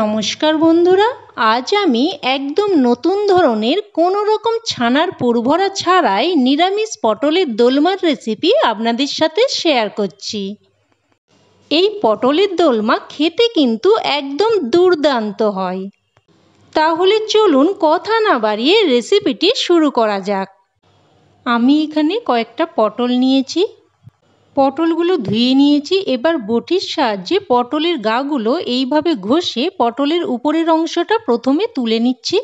নমস্কার বন্ধুরা আজ আমি একদম নতুন ধরনের কোনো রকম ছানার পুরভরা ছাড়াই নিরামিষ পটলের দোলমার রেসিপি আপনাদের সাথে শেয়ার করছি এই পটলের দোলমা খেতে কিন্তু একদম দুর্দান্ত হয় তাহলে চলুন কথা না বাড়িয়ে রেসিপিটি শুরু করা যাক আমি এখানে কয়েকটা পটল নিয়েছি পটলগুলো ধুয়ে নিয়েছি এবার বটির সাহায্যে পটলের গাগুলো এইভাবে ঘষে পটলের উপরের অংশটা প্রথমে তুলে নিচ্ছি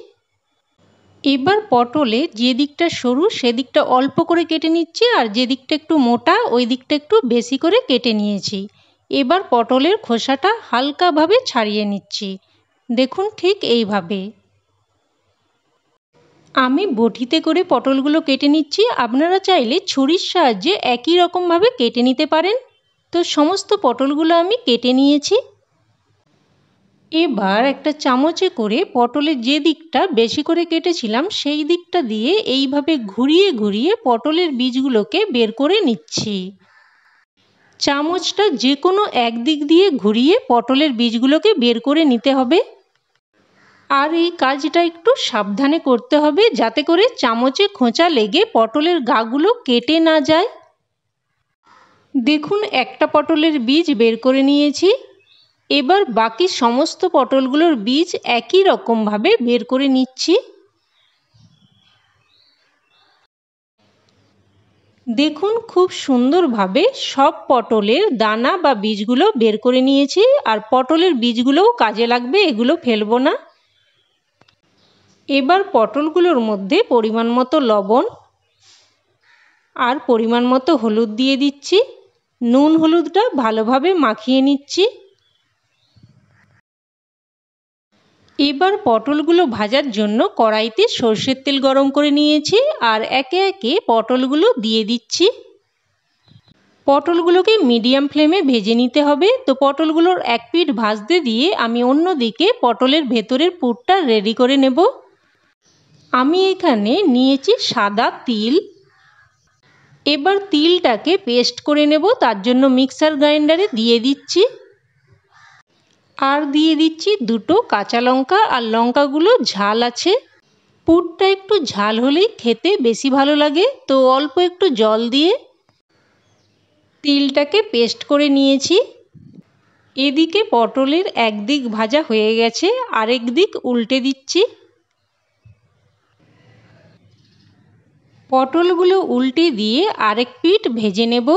এবার পটলে যে দিকটা সরু সেদিকটা অল্প করে কেটে নিচ্ছি আর যে দিকটা একটু মোটা ওই দিকটা একটু বেশি করে কেটে নিয়েছি এবার পটলের খোসাটা হালকাভাবে ছাড়িয়ে নিচ্ছি দেখুন ঠিক এইভাবে আমি বটিতে করে পটলগুলো কেটে নিচ্ছি আপনারা চাইলে ছুরির সাহায্যে একই রকমভাবে কেটে নিতে পারেন তো সমস্ত পটলগুলো আমি কেটে নিয়েছি এবার একটা চামচে করে পটলের যে দিকটা বেশি করে কেটেছিলাম সেই দিকটা দিয়ে এইভাবে ঘুরিয়ে ঘুরিয়ে পটলের বীজগুলোকে বের করে নিচ্ছি চামচটা যে কোনো এক দিক দিয়ে ঘুরিয়ে পটলের বীজগুলোকে বের করে নিতে হবে আর এই কাজটা একটু সাবধানে করতে হবে যাতে করে চামচে খোঁচা লেগে পটলের গাগুলো কেটে না যায় দেখুন একটা পটলের বীজ বের করে নিয়েছি এবার বাকি সমস্ত পটলগুলোর বীজ একই রকমভাবে বের করে নিচ্ছি দেখুন খুব সুন্দরভাবে সব পটলের দানা বা বীজগুলো বের করে নিয়েছি আর পটলের বীজগুলোও কাজে লাগবে এগুলো ফেলবো না এবার পটলগুলোর মধ্যে পরিমাণ মতো লবণ আর পরিমাণ মতো হলুদ দিয়ে দিচ্ছি নুন হলুদটা ভালোভাবে মাখিয়ে নিচ্ছি এবার পটলগুলো ভাজার জন্য কড়াইতে সর্ষের তেল গরম করে নিয়েছি আর একে একে পটলগুলো দিয়ে দিচ্ছি পটলগুলোকে মিডিয়াম ফ্লেমে ভেজে নিতে হবে তো পটলগুলোর এক পিঠ ভাজতে দিয়ে আমি অন্যদিকে পটলের ভেতরের পুরটা রেডি করে নেব আমি এখানে নিয়েছি সাদা তিল এবার তিলটাকে পেস্ট করে নেব তার জন্য মিক্সার গ্রাইন্ডারে দিয়ে দিচ্ছি আর দিয়ে দিচ্ছি দুটো কাঁচা লঙ্কা আর লঙ্কাগুলো ঝাল আছে পুরটা একটু ঝাল হলেই খেতে বেশি ভালো লাগে তো অল্প একটু জল দিয়ে তিলটাকে পেস্ট করে নিয়েছি এদিকে পটলের একদিক ভাজা হয়ে গেছে আরেক দিক উল্টে দিচ্ছি পটলগুলো উল্টে দিয়ে আরেক পিঠ ভেজে নেব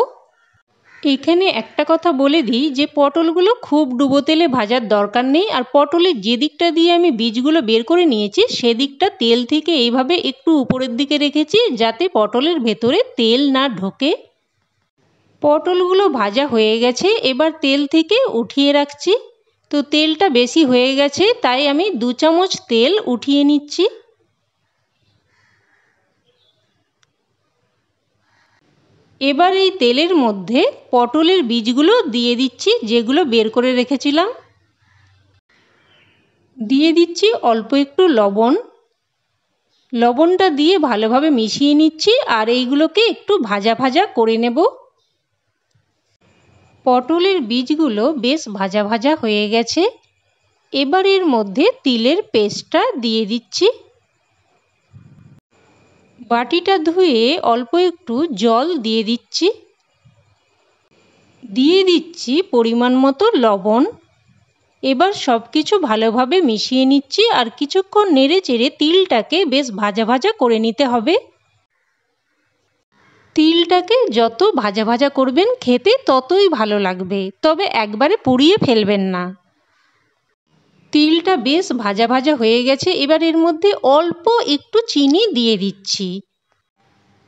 এখানে একটা কথা বলে দিই যে পটলগুলো খুব ডুবো তেলে ভাজার দরকার নেই আর পটলের যে দিকটা দিয়ে আমি বীজগুলো বের করে নিয়েছি সেদিকটা তেল থেকে এইভাবে একটু উপরের দিকে রেখেছি যাতে পটলের ভেতরে তেল না ঢোকে পটলগুলো ভাজা হয়ে গেছে এবার তেল থেকে উঠিয়ে রাখছি তো তেলটা বেশি হয়ে গেছে তাই আমি দু চামচ তেল উঠিয়ে নিচ্ছি এবার এই তেলের মধ্যে পটলের বীজগুলো দিয়ে দিচ্ছি যেগুলো বের করে রেখেছিলাম দিয়ে দিচ্ছি অল্প একটু লবণ লবণটা দিয়ে ভালোভাবে মিশিয়ে নিচ্ছি আর এইগুলোকে একটু ভাজা ভাজা করে নেব পটলের বীজগুলো বেশ ভাজা ভাজা হয়ে গেছে এবার এর মধ্যে তিলের পেস্টটা দিয়ে দিচ্ছি বাটিটা ধুয়ে অল্প একটু জল দিয়ে দিচ্ছি দিয়ে দিচ্ছি পরিমাণ মতো লবণ এবার সব কিছু ভালোভাবে মিশিয়ে নিচ্ছি আর কিছুক্ষণ নেড়ে চেড়ে তিলটাকে বেশ ভাজা ভাজা করে নিতে হবে তিলটাকে যত ভাজা ভাজা করবেন খেতে ততই ভালো লাগবে তবে একবারে পুড়িয়ে ফেলবেন না তিলটা বেশ ভাজা ভাজা হয়ে গেছে এবার এর মধ্যে অল্প একটু চিনি দিয়ে দিচ্ছি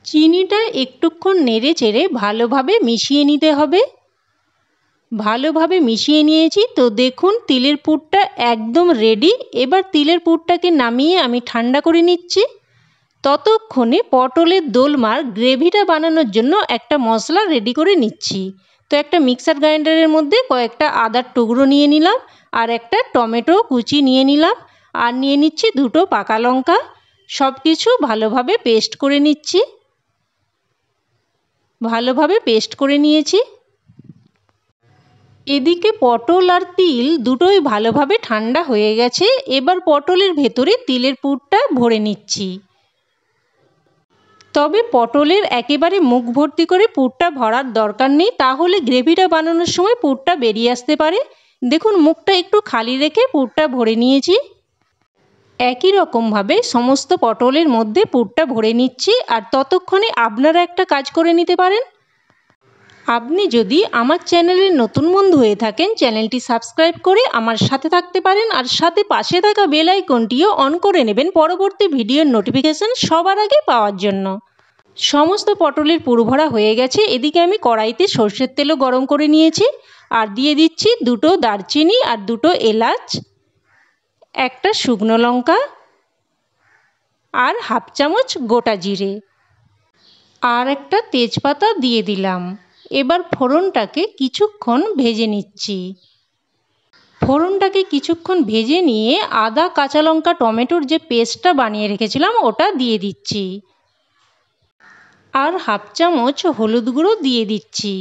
চিনিটা একটুক্ষণ নেড়ে চেড়ে ভালোভাবে মিশিয়ে নিতে হবে ভালোভাবে মিশিয়ে নিয়েছি তো দেখুন তিলের পুরটা একদম রেডি এবার তিলের পুরটাকে নামিয়ে আমি ঠান্ডা করে নিচ্ছি ততক্ষণে পটলের দোলমার গ্রেভিটা বানানোর জন্য একটা মশলা রেডি করে নিচ্ছি তো একটা মিক্সার গ্রাইন্ডারের মধ্যে কয়েকটা আদার টুকরো নিয়ে নিলাম আর একটা টমেটো কুচি নিয়ে নিলাম আর নিয়ে নিচ্ছি দুটো পাকা লঙ্কা সব কিছু ভালোভাবে পেস্ট করে নিচ্ছি ভালোভাবে পেস্ট করে নিয়েছি এদিকে পটল আর তিল দুটোই ভালোভাবে ঠান্ডা হয়ে গেছে এবার পটলের ভেতরে তিলের পুরটা ভরে নিচ্ছি তবে পটলের একেবারে মুখ ভর্তি করে পুরটা ভরার দরকার নেই তাহলে গ্রেভিটা বানানোর সময় পুরটা বেরিয়ে আসতে পারে দেখুন মুখটা একটু খালি রেখে পুরটা ভরে নিয়েছি একই রকমভাবে সমস্ত পটলের মধ্যে পুরটা ভরে নিচ্ছি আর ততক্ষণে আপনারা একটা কাজ করে নিতে পারেন আপনি যদি আমার চ্যানেলের নতুন বন্ধু হয়ে থাকেন চ্যানেলটি সাবস্ক্রাইব করে আমার সাথে থাকতে পারেন আর সাথে পাশে থাকা বেল আইকনটিও অন করে নেবেন পরবর্তী ভিডিওর নোটিফিকেশান সবার আগে পাওয়ার জন্য সমস্ত পটলের পুরভরা হয়ে গেছে এদিকে আমি কড়াইতে সর্ষের তেলও গরম করে নিয়েছি আর দিয়ে দিচ্ছি দুটো দারচিনি আর দুটো এলাচ একটা শুকনো লঙ্কা আর হাফ চামচ গোটা জিরে আর একটা তেজপাতা দিয়ে দিলাম এবার ফোড়নটাকে কিছুক্ষণ ভেজে নিচ্ছি ফোড়নটাকে কিছুক্ষণ ভেজে নিয়ে আদা কাঁচা লঙ্কা টমেটোর যে পেস্টটা বানিয়ে রেখেছিলাম ওটা দিয়ে দিচ্ছি আর হাফ চামচ হলুদ গুঁড়ো দিয়ে দিচ্ছি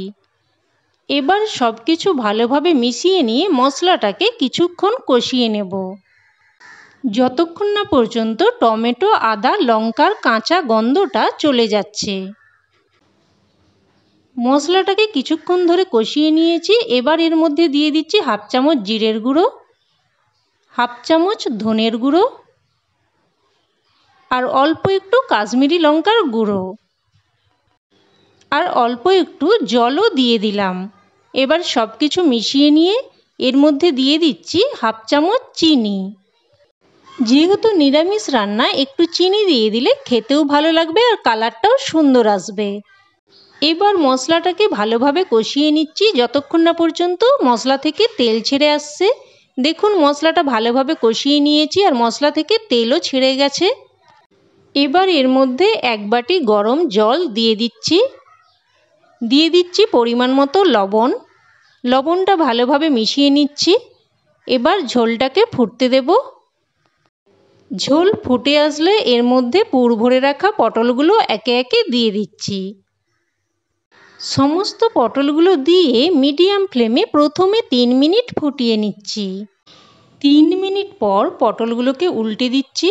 এবার সব কিছু ভালোভাবে মিশিয়ে নিয়ে মশলাটাকে কিছুক্ষণ কষিয়ে নেব যতক্ষণ না পর্যন্ত টমেটো আদা লঙ্কার কাঁচা গন্ধটা চলে যাচ্ছে মশলাটাকে কিছুক্ষণ ধরে কষিয়ে নিয়েছি এবার এর মধ্যে দিয়ে দিচ্ছি হাফ চামচ জিরের গুঁড়ো হাফ চামচ ধনের গুঁড়ো আর অল্প একটু কাশ্মীরি লঙ্কার গুঁড়ো আর অল্প একটু জলও দিয়ে দিলাম এবার সব কিছু মিশিয়ে নিয়ে এর মধ্যে দিয়ে দিচ্ছি হাফ চামচ চিনি যেহেতু নিরামিষ রান্না একটু চিনি দিয়ে দিলে খেতেও ভালো লাগবে আর কালারটাও সুন্দর আসবে এবার মশলাটাকে ভালোভাবে কষিয়ে নিচ্ছি যতক্ষণ না পর্যন্ত মশলা থেকে তেল ছেড়ে আসছে দেখুন মশলাটা ভালোভাবে কষিয়ে নিয়েছি আর মশলা থেকে তেলও ছেড়ে গেছে এবার এর মধ্যে এক বাটি গরম জল দিয়ে দিচ্ছি দিয়ে দিচ্ছি পরিমাণ মতো লবণ লবণটা ভালোভাবে মিশিয়ে নিচ্ছি এবার ঝোলটাকে ফুটতে দেব ঝোল ফুটে আসলে এর মধ্যে পুর ভরে রাখা পটলগুলো একে একে দিয়ে দিচ্ছি সমস্ত পটলগুলো দিয়ে মিডিয়াম ফ্লেমে প্রথমে তিন মিনিট ফুটিয়ে নিচ্ছি তিন মিনিট পর পটলগুলোকে উল্টে দিচ্ছি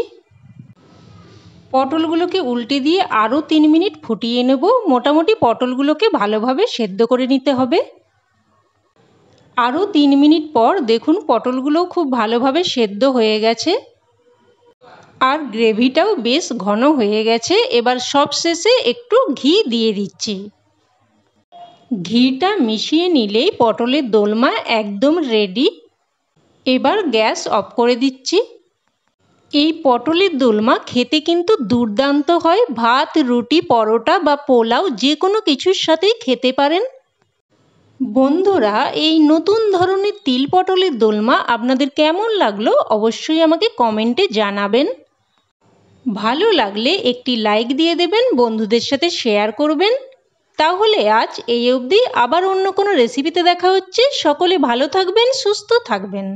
পটলগুলোকে উল্টে দিয়ে আরও তিন মিনিট ফুটিয়ে নেব মোটামুটি পটলগুলোকে ভালোভাবে সেদ্ধ করে নিতে হবে আরও তিন মিনিট পর দেখুন পটলগুলোও খুব ভালোভাবে সেদ্ধ হয়ে গেছে আর গ্রেভিটাও বেশ ঘন হয়ে গেছে এবার সব শেষে একটু ঘি দিয়ে দিচ্ছি ঘিটা মিশিয়ে নিলেই পটলের দোলমা একদম রেডি এবার গ্যাস অফ করে দিচ্ছি এই পটলের দোলমা খেতে কিন্তু দুর্দান্ত হয় ভাত রুটি পরোটা বা পোলাও যে কোনো কিছুর সাথেই খেতে পারেন বন্ধুরা এই নতুন ধরনের তিল পটলের দোলমা আপনাদের কেমন লাগলো অবশ্যই আমাকে কমেন্টে জানাবেন ভালো লাগলে একটি লাইক দিয়ে দেবেন বন্ধুদের সাথে শেয়ার করবেন তাহলে আজ এই অবধি আবার অন্য কোনো রেসিপিতে দেখা হচ্ছে সকলে ভালো থাকবেন সুস্থ থাকবেন